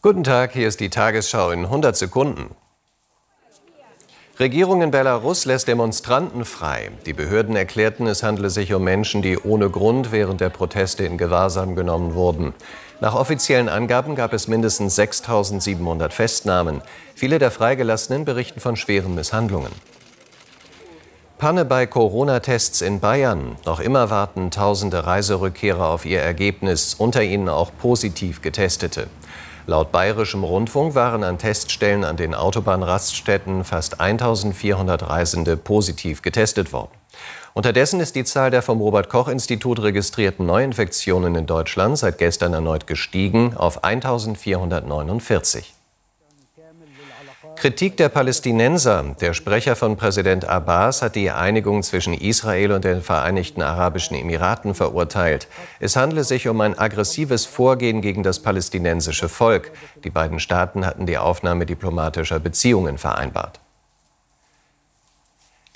Guten Tag, hier ist die Tagesschau in 100 Sekunden. Regierung in Belarus lässt Demonstranten frei. Die Behörden erklärten, es handle sich um Menschen, die ohne Grund während der Proteste in Gewahrsam genommen wurden. Nach offiziellen Angaben gab es mindestens 6.700 Festnahmen. Viele der Freigelassenen berichten von schweren Misshandlungen. Panne bei Corona-Tests in Bayern. Noch immer warten tausende Reiserückkehrer auf ihr Ergebnis, unter ihnen auch positiv getestete. Laut bayerischem Rundfunk waren an Teststellen an den Autobahnraststätten fast 1400 Reisende positiv getestet worden. Unterdessen ist die Zahl der vom Robert Koch Institut registrierten Neuinfektionen in Deutschland seit gestern erneut gestiegen auf 1449. Kritik der Palästinenser. Der Sprecher von Präsident Abbas hat die Einigung zwischen Israel und den Vereinigten Arabischen Emiraten verurteilt. Es handle sich um ein aggressives Vorgehen gegen das palästinensische Volk. Die beiden Staaten hatten die Aufnahme diplomatischer Beziehungen vereinbart.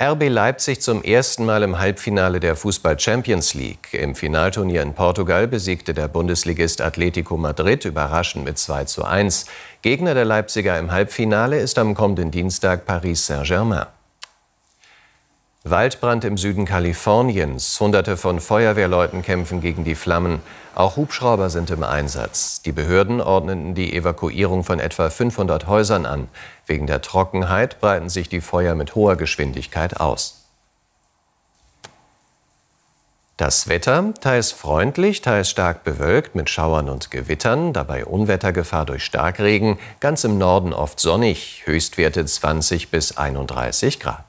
RB Leipzig zum ersten Mal im Halbfinale der Fußball Champions League. Im Finalturnier in Portugal besiegte der Bundesligist Atletico Madrid überraschend mit 2 zu 1. Gegner der Leipziger im Halbfinale ist am kommenden Dienstag Paris Saint-Germain. Waldbrand im Süden Kaliforniens. Hunderte von Feuerwehrleuten kämpfen gegen die Flammen. Auch Hubschrauber sind im Einsatz. Die Behörden ordneten die Evakuierung von etwa 500 Häusern an. Wegen der Trockenheit breiten sich die Feuer mit hoher Geschwindigkeit aus. Das Wetter, teils freundlich, teils stark bewölkt mit Schauern und Gewittern, dabei Unwettergefahr durch Starkregen, ganz im Norden oft sonnig, Höchstwerte 20 bis 31 Grad.